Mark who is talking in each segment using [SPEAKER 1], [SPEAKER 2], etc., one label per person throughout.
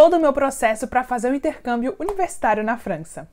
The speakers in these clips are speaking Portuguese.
[SPEAKER 1] todo o meu processo para fazer o um intercâmbio universitário na França.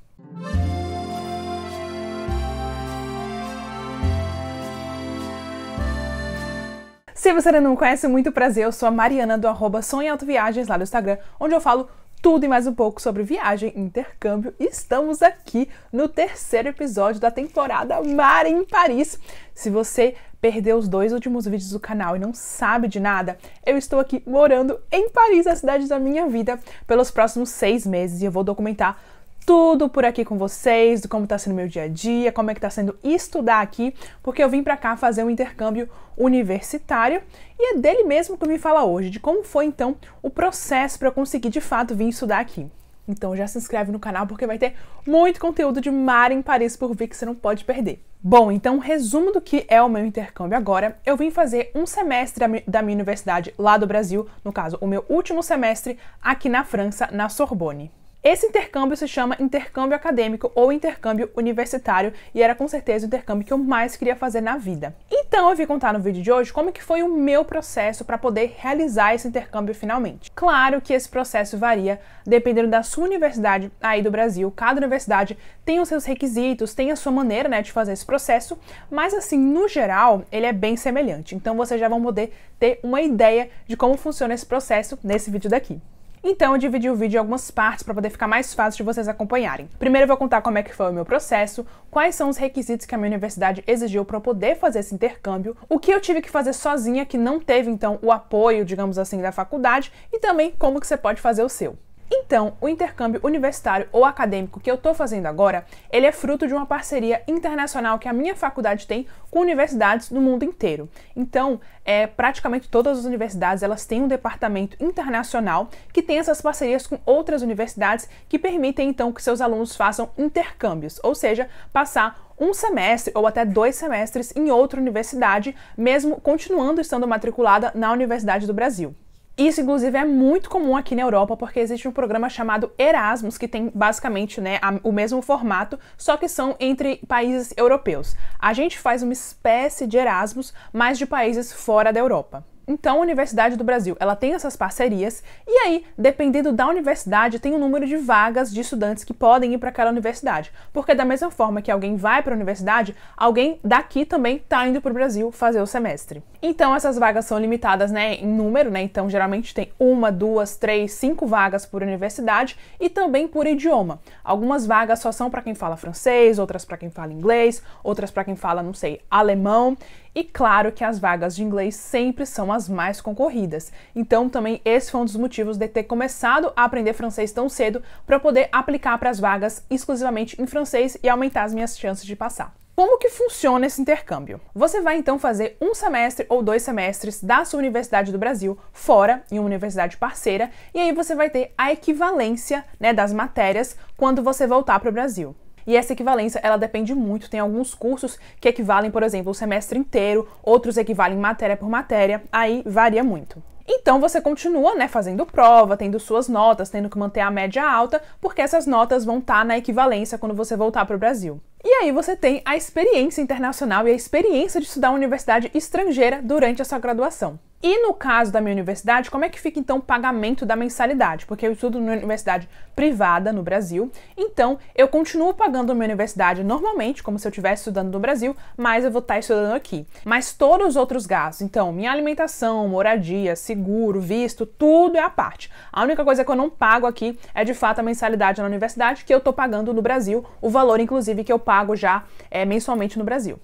[SPEAKER 1] Se você ainda não me conhece, muito prazer, eu sou a Mariana do arroba Sonho Viagens lá no Instagram, onde eu falo tudo e mais um pouco sobre viagem, intercâmbio. Estamos aqui no terceiro episódio da temporada Mar em Paris. Se você perdeu os dois últimos vídeos do canal e não sabe de nada, eu estou aqui morando em Paris, a cidade da minha vida, pelos próximos seis meses e eu vou documentar tudo por aqui com vocês, do como está sendo meu dia a dia, como é que está sendo estudar aqui, porque eu vim para cá fazer um intercâmbio universitário e é dele mesmo que eu fala hoje, de como foi então o processo para eu conseguir de fato vir estudar aqui. Então já se inscreve no canal porque vai ter muito conteúdo de mar em Paris por vir que você não pode perder. Bom, então resumo do que é o meu intercâmbio agora. Eu vim fazer um semestre da minha universidade lá do Brasil, no caso, o meu último semestre aqui na França, na Sorbonne. Esse intercâmbio se chama intercâmbio acadêmico ou intercâmbio universitário e era com certeza o intercâmbio que eu mais queria fazer na vida. Então eu vim contar no vídeo de hoje como que foi o meu processo para poder realizar esse intercâmbio finalmente. Claro que esse processo varia dependendo da sua universidade aí do Brasil. Cada universidade tem os seus requisitos, tem a sua maneira, né, de fazer esse processo, mas assim, no geral, ele é bem semelhante. Então vocês já vão poder ter uma ideia de como funciona esse processo nesse vídeo daqui. Então eu dividi o vídeo em algumas partes para poder ficar mais fácil de vocês acompanharem. Primeiro eu vou contar como é que foi o meu processo, quais são os requisitos que a minha universidade exigiu para eu poder fazer esse intercâmbio, o que eu tive que fazer sozinha que não teve então o apoio, digamos assim, da faculdade e também como que você pode fazer o seu. Então, o intercâmbio universitário ou acadêmico que eu estou fazendo agora, ele é fruto de uma parceria internacional que a minha faculdade tem com universidades do mundo inteiro. Então, é, praticamente todas as universidades elas têm um departamento internacional que tem essas parcerias com outras universidades que permitem então que seus alunos façam intercâmbios, ou seja, passar um semestre ou até dois semestres em outra universidade, mesmo continuando estando matriculada na Universidade do Brasil. Isso, inclusive, é muito comum aqui na Europa, porque existe um programa chamado Erasmus, que tem basicamente né, a, o mesmo formato, só que são entre países europeus. A gente faz uma espécie de Erasmus, mas de países fora da Europa. Então, a Universidade do Brasil, ela tem essas parcerias e aí, dependendo da universidade, tem o um número de vagas de estudantes que podem ir para aquela universidade. Porque da mesma forma que alguém vai para a universidade, alguém daqui também está indo para o Brasil fazer o semestre. Então, essas vagas são limitadas, né, em número, né? Então, geralmente tem uma, duas, três, cinco vagas por universidade e também por idioma. Algumas vagas só são para quem fala francês, outras para quem fala inglês, outras para quem fala, não sei, alemão. E claro que as vagas de inglês sempre são as mais concorridas. Então também esse foi um dos motivos de ter começado a aprender francês tão cedo para poder aplicar para as vagas exclusivamente em francês e aumentar as minhas chances de passar. Como que funciona esse intercâmbio? Você vai então fazer um semestre ou dois semestres da sua universidade do Brasil fora, em uma universidade parceira, e aí você vai ter a equivalência né, das matérias quando você voltar para o Brasil. E essa equivalência, ela depende muito. Tem alguns cursos que equivalem, por exemplo, o semestre inteiro, outros equivalem matéria por matéria, aí varia muito. Então você continua, né, fazendo prova, tendo suas notas, tendo que manter a média alta, porque essas notas vão estar tá na equivalência quando você voltar para o Brasil. E aí você tem a experiência internacional e a experiência de estudar uma universidade estrangeira durante a sua graduação. E no caso da minha universidade, como é que fica então o pagamento da mensalidade? Porque eu estudo numa universidade privada no Brasil, então eu continuo pagando a minha universidade normalmente, como se eu estivesse estudando no Brasil, mas eu vou estar estudando aqui. Mas todos os outros gastos, então minha alimentação, moradia, seguro, visto, tudo é à parte. A única coisa que eu não pago aqui é de fato a mensalidade na universidade, que eu estou pagando no Brasil, o valor inclusive que eu pago já é, mensalmente no Brasil.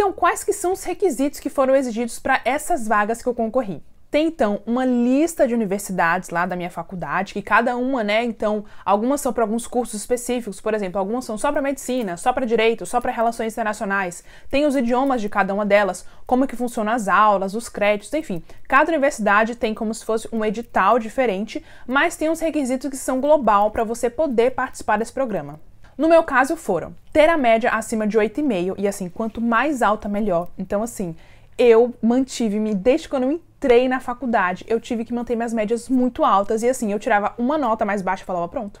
[SPEAKER 1] Então, quais que são os requisitos que foram exigidos para essas vagas que eu concorri? Tem então uma lista de universidades lá da minha faculdade, que cada uma, né, então, algumas são para alguns cursos específicos, por exemplo, algumas são só para medicina, só para direito, só para relações internacionais. Tem os idiomas de cada uma delas, como é que funcionam as aulas, os créditos, enfim. Cada universidade tem como se fosse um edital diferente, mas tem uns requisitos que são global para você poder participar desse programa. No meu caso foram ter a média acima de 8,5 e assim, quanto mais alta melhor. Então assim, eu mantive-me desde quando eu entrei na faculdade, eu tive que manter minhas médias muito altas e assim, eu tirava uma nota mais baixa e falava pronto.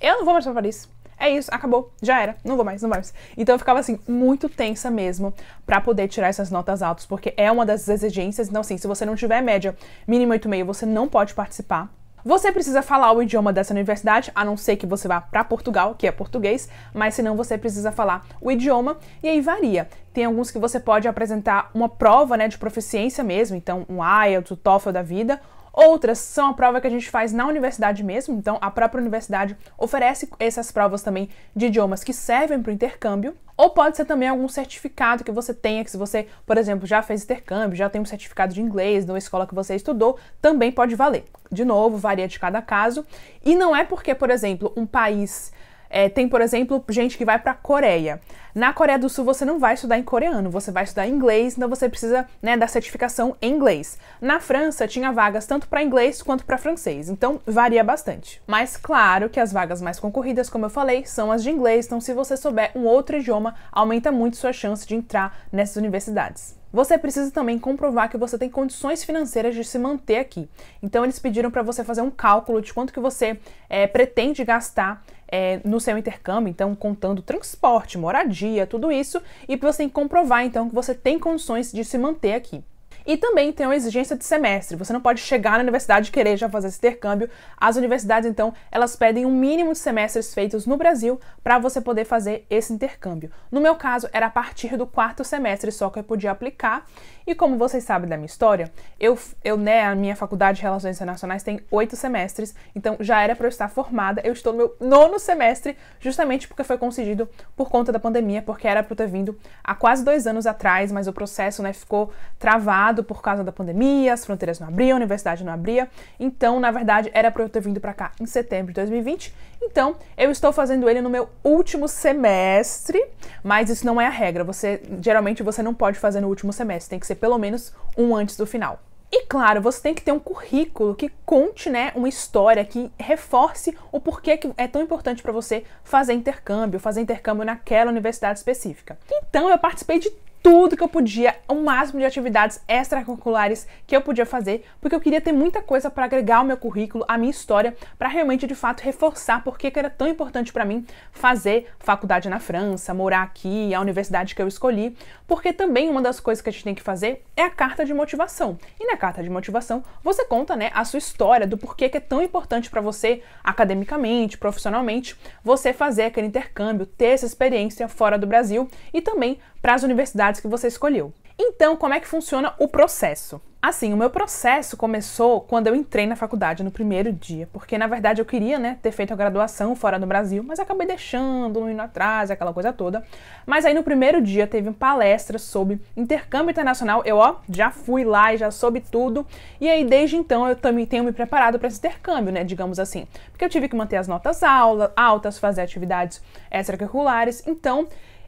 [SPEAKER 1] Eu não vou mais para Paris é isso, acabou, já era, não vou mais, não vou mais. Então eu ficava assim, muito tensa mesmo para poder tirar essas notas altas, porque é uma das exigências. Então, assim, se você não tiver média mínima 8,5, você não pode participar. Você precisa falar o idioma dessa universidade, a não ser que você vá para Portugal, que é português, mas senão você precisa falar o idioma e aí varia. Tem alguns que você pode apresentar uma prova, né, de proficiência mesmo, então um IELTS, o TOEFL da vida, Outras são a prova que a gente faz na universidade mesmo, então a própria universidade oferece essas provas também de idiomas que servem para o intercâmbio, ou pode ser também algum certificado que você tenha, que se você, por exemplo, já fez intercâmbio, já tem um certificado de inglês na escola que você estudou, também pode valer. De novo, varia de cada caso. E não é porque, por exemplo, um país é, tem, por exemplo, gente que vai para a Coreia. Na Coreia do Sul você não vai estudar em coreano, você vai estudar em inglês, então você precisa né, da certificação em inglês. Na França tinha vagas tanto para inglês quanto para francês, então varia bastante. Mas claro que as vagas mais concorridas, como eu falei, são as de inglês, então se você souber um outro idioma, aumenta muito sua chance de entrar nessas universidades. Você precisa também comprovar que você tem condições financeiras de se manter aqui. Então eles pediram para você fazer um cálculo de quanto que você é, pretende gastar é, no seu intercâmbio, então contando transporte, moradia, tudo isso, e você tem que comprovar então que você tem condições de se manter aqui. E também tem uma exigência de semestre. Você não pode chegar na universidade e querer já fazer esse intercâmbio. As universidades, então, elas pedem um mínimo de semestres feitos no Brasil para você poder fazer esse intercâmbio. No meu caso, era a partir do quarto semestre só que eu podia aplicar. E como vocês sabem da minha história, eu, eu né, a minha faculdade de Relações Internacionais tem oito semestres, então já era para eu estar formada. Eu estou no meu nono semestre, justamente porque foi concedido por conta da pandemia, porque era para eu ter vindo há quase dois anos atrás, mas o processo né, ficou travado parado por causa da pandemia, as fronteiras não abriam, a universidade não abria. Então, na verdade, era para eu ter vindo para cá em setembro de 2020. Então, eu estou fazendo ele no meu último semestre, mas isso não é a regra. Você geralmente você não pode fazer no último semestre, tem que ser pelo menos um antes do final. E claro, você tem que ter um currículo que conte, né, uma história que reforce o porquê que é tão importante para você fazer intercâmbio, fazer intercâmbio naquela universidade específica. Então, eu participei de tudo que eu podia, o máximo de atividades extracurriculares que eu podia fazer, porque eu queria ter muita coisa para agregar ao meu currículo, à minha história, para realmente de fato reforçar por que era tão importante para mim fazer faculdade na França, morar aqui, a universidade que eu escolhi, porque também uma das coisas que a gente tem que fazer é a carta de motivação. E na carta de motivação, você conta, né, a sua história do porquê que é tão importante para você academicamente, profissionalmente, você fazer aquele intercâmbio, ter essa experiência fora do Brasil e também para as universidades atividades que você escolheu. Então, como é que funciona o processo? Assim, o meu processo começou quando eu entrei na faculdade no primeiro dia, porque na verdade eu queria, né, ter feito a graduação fora do Brasil, mas acabei deixando, não indo atrás, aquela coisa toda. Mas aí no primeiro dia teve uma palestra sobre intercâmbio internacional. Eu, ó, já fui lá e já soube tudo. E aí desde então eu também tenho me preparado para esse intercâmbio, né, digamos assim. Porque eu tive que manter as notas aula, altas, fazer atividades extracurriculares. Então,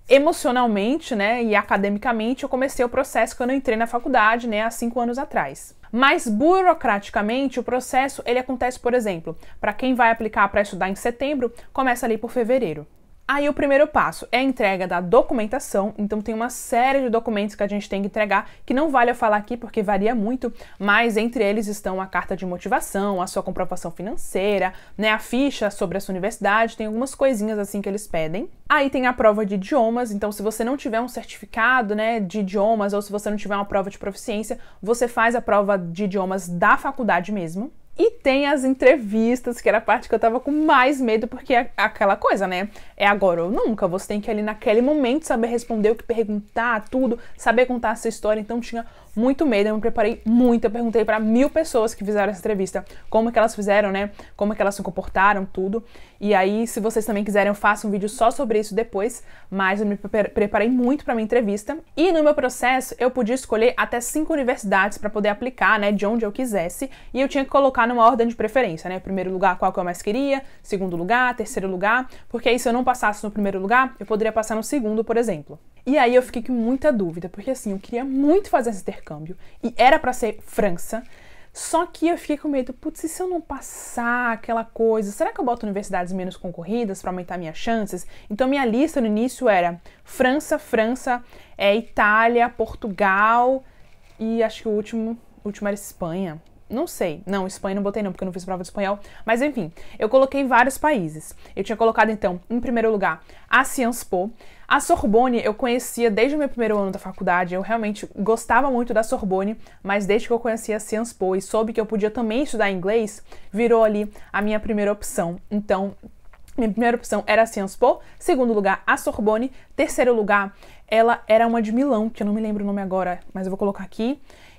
[SPEAKER 1] emocionalmente, né, e academicamente, eu comecei o processo quando eu entrei na faculdade, né, há cinco anos atrás. Mas burocraticamente, o processo ele acontece, por exemplo, para quem vai aplicar para estudar em setembro, começa ali por fevereiro. Aí o primeiro passo é a entrega da documentação, então tem uma série de documentos que a gente tem que entregar, que não vale eu falar aqui porque varia muito, mas entre eles estão a carta de motivação, a sua comprovação financeira, né, a ficha sobre a sua universidade, tem algumas coisinhas assim que eles pedem. Aí tem a prova de idiomas, então se você não tiver um certificado, né, de idiomas ou se você não tiver uma prova de proficiência, você faz a prova de idiomas da faculdade mesmo. E tem as entrevistas, que era a parte que eu tava com mais medo, porque é aquela coisa, né? É agora ou nunca. Você tem que ali naquele momento saber responder o que perguntar, tudo, saber contar a sua história. Então tinha muito medo, eu me preparei muito, eu perguntei para mil pessoas que fizeram essa entrevista como que elas fizeram, né? Como que elas se comportaram, tudo. E aí, se vocês também quiserem, eu faço um vídeo só sobre isso depois, mas eu me preparei muito para minha entrevista. E no meu processo, eu podia escolher até cinco universidades para poder aplicar, né, de onde eu quisesse, e eu tinha que colocar numa ordem de preferência, né? Primeiro lugar, qual que eu mais queria, segundo lugar, terceiro lugar, porque aí se eu não passasse no primeiro lugar, eu poderia passar no segundo, por exemplo. E aí eu fiquei com muita dúvida, porque assim, eu queria muito fazer esse intercâmbio e era para ser França. Só que eu fiquei com medo, putz, e se eu não passar aquela coisa? Será que eu boto universidades menos concorridas para aumentar minhas chances? Então minha lista no início era França, França, é, Itália, Portugal e acho que o último, o último era Espanha. Não sei. Não, Espanha não botei não, porque eu não fiz prova de espanhol. Mas enfim, eu coloquei vários países. Eu tinha colocado, então, em primeiro lugar, a Sciences Po. A Sorbonne eu conhecia desde o meu primeiro ano da faculdade, eu realmente gostava muito da Sorbonne, mas desde que eu conheci a Sciences Po e soube que eu podia também estudar inglês, virou ali a minha primeira opção. Então, minha primeira opção era a Sciences Po, segundo lugar a Sorbonne, terceiro lugar ela era uma de Milão, que eu não me lembro o nome agora, mas eu vou colocar aqui,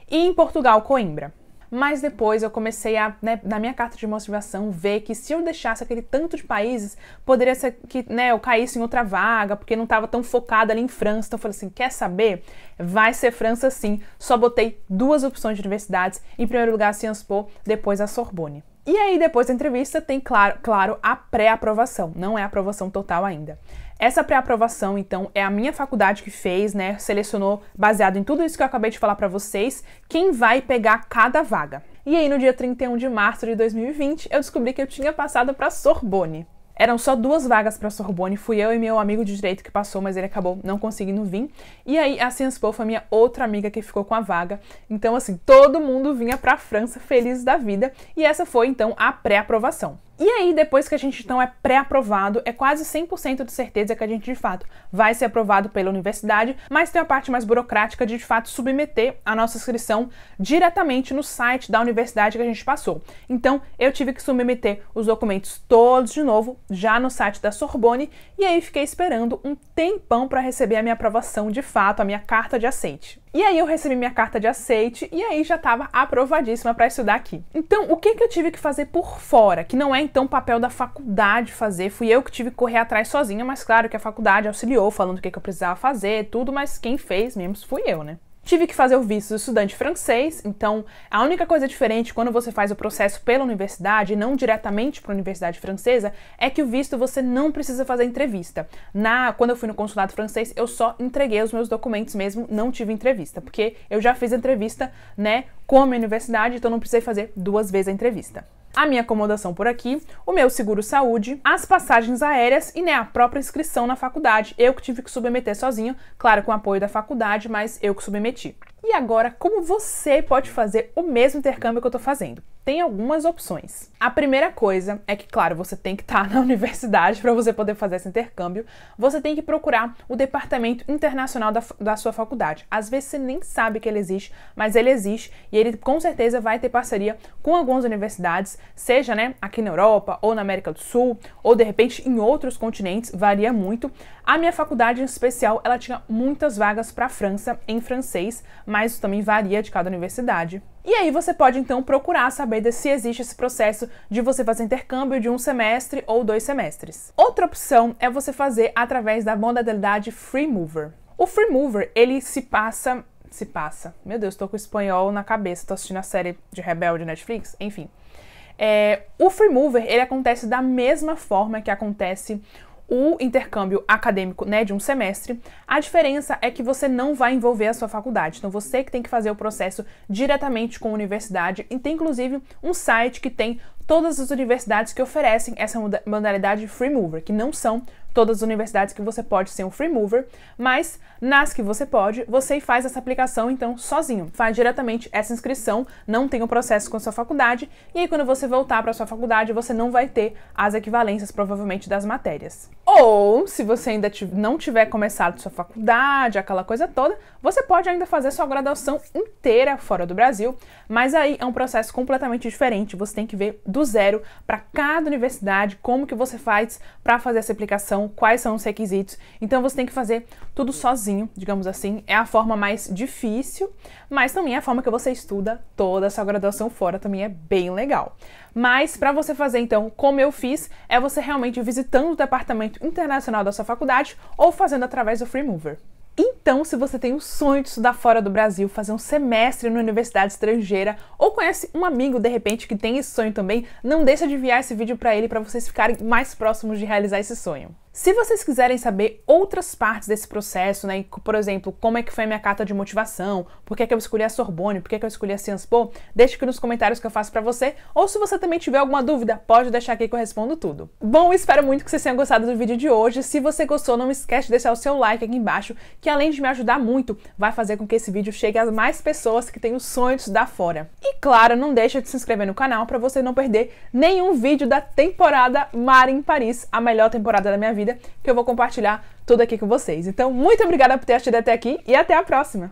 [SPEAKER 1] e em Portugal, Coimbra. Mas depois eu comecei a, né, na minha carta de motivação, ver que se eu deixasse aquele tanto de países, poderia ser que né, eu caísse em outra vaga, porque não estava tão focada ali em França. Então eu falei assim: quer saber? Vai ser França sim. Só botei duas opções de universidades. Em primeiro lugar, a Sciences Po, depois a Sorbonne. E aí, depois da entrevista, tem, claro, claro a pré-aprovação. Não é a aprovação total ainda. Essa pré-aprovação, então, é a minha faculdade que fez, né? Selecionou, baseado em tudo isso que eu acabei de falar para vocês, quem vai pegar cada vaga. E aí, no dia 31 de março de 2020, eu descobri que eu tinha passado para Sorbonne. Eram só duas vagas para Sorbonne, fui eu e meu amigo de direito que passou, mas ele acabou não conseguindo vir. E aí a Sciences Po foi minha outra amiga que ficou com a vaga. Então assim, todo mundo vinha para a França feliz da vida, e essa foi então a pré-aprovação. E aí, depois que a gente então é pré-aprovado, é quase 100% de certeza que a gente de fato vai ser aprovado pela universidade, mas tem a parte mais burocrática de de fato submeter a nossa inscrição diretamente no site da universidade que a gente passou. Então, eu tive que submeter os documentos todos de novo, já no site da Sorbonne, e aí fiquei esperando um tempão para receber a minha aprovação de fato, a minha carta de aceite. E aí eu recebi minha carta de aceite e aí já estava aprovadíssima para estudar aqui. Então, o que, que eu tive que fazer por fora, que não é então papel da faculdade fazer, fui eu que tive que correr atrás sozinha, mas claro que a faculdade auxiliou, falando o que, que eu precisava fazer, tudo, mas quem fez mesmo fui eu, né? Tive que fazer o visto de estudante francês, então a única coisa diferente quando você faz o processo pela universidade e não diretamente para a universidade francesa é que o visto você não precisa fazer entrevista. Na quando eu fui no consulado francês, eu só entreguei os meus documentos mesmo, não tive entrevista, porque eu já fiz entrevista, né, com a minha universidade, então não precisei fazer duas vezes a entrevista a minha acomodação por aqui, o meu seguro-saúde, as passagens aéreas e né, a própria inscrição na faculdade. Eu que tive que submeter sozinho, claro, com apoio da faculdade, mas eu que submeti. E agora, como você pode fazer o mesmo intercâmbio que eu estou fazendo? tem algumas opções. A primeira coisa é que, claro, você tem que estar tá na universidade para você poder fazer esse intercâmbio. Você tem que procurar o departamento internacional da, da sua faculdade. Às vezes você nem sabe que ele existe, mas ele existe e ele com certeza vai ter parceria com algumas universidades, seja né, aqui na Europa ou na América do Sul, ou de repente em outros continentes, varia muito. A minha faculdade em especial, ela tinha muitas vagas para a França em francês, mas isso também varia de cada universidade. E aí você pode então procurar saber se existe esse processo de você fazer intercâmbio de um semestre ou dois semestres. Outra opção é você fazer através da modalidade Free Mover. O Free Mover, ele se passa se passa. Meu Deus, tô com o espanhol na cabeça, tô assistindo a série de Rebelde Netflix, enfim. É, o Free Mover, ele acontece da mesma forma que acontece o intercâmbio acadêmico né, de um semestre, a diferença é que você não vai envolver a sua faculdade. Então você que tem que fazer o processo diretamente com a universidade e tem inclusive um site que tem todas as universidades que oferecem essa modalidade free mover, que não são todas as universidades que você pode ser um free mover, mas nas que você pode, você faz essa aplicação então sozinho. Faz diretamente essa inscrição, não tem o um processo com a sua faculdade, e aí quando você voltar para sua faculdade, você não vai ter as equivalências provavelmente das matérias. Ou, se você ainda não tiver começado sua faculdade, aquela coisa toda, você pode ainda fazer sua graduação inteira fora do Brasil, mas aí é um processo completamente diferente. Você tem que ver do zero para cada universidade como que você faz para fazer essa aplicação quais são os requisitos. Então você tem que fazer tudo sozinho, digamos assim. É a forma mais difícil, mas também é a forma que você estuda toda a sua graduação fora, também é bem legal. Mas para você fazer então, como eu fiz, é você realmente visitando o departamento internacional da sua faculdade ou fazendo através do Free Mover. Então, se você tem o sonho de estudar fora do Brasil, fazer um semestre numa universidade estrangeira, ou conhece um amigo de repente que tem esse sonho também, não deixa de enviar esse vídeo para ele para vocês ficarem mais próximos de realizar esse sonho. Se vocês quiserem saber outras partes desse processo, né, por exemplo, como é que foi a minha carta de motivação, por que, é que eu escolhi a Sorbonne, por que, é que eu escolhi a Sciences Po, deixe aqui nos comentários que eu faço para você, ou se você também tiver alguma dúvida, pode deixar aqui que eu respondo tudo. Bom, espero muito que vocês tenham gostado do vídeo de hoje, se você gostou, não esquece de deixar o seu like aqui embaixo, que além de me ajudar muito, vai fazer com que esse vídeo chegue a mais pessoas que têm o sonho de estudar fora. E claro, não deixa de se inscrever no canal para você não perder nenhum vídeo da temporada Mar em Paris, a melhor temporada da minha vida, vida que eu vou compartilhar tudo aqui com vocês. Então, muito obrigada por ter assistido até aqui e até a próxima!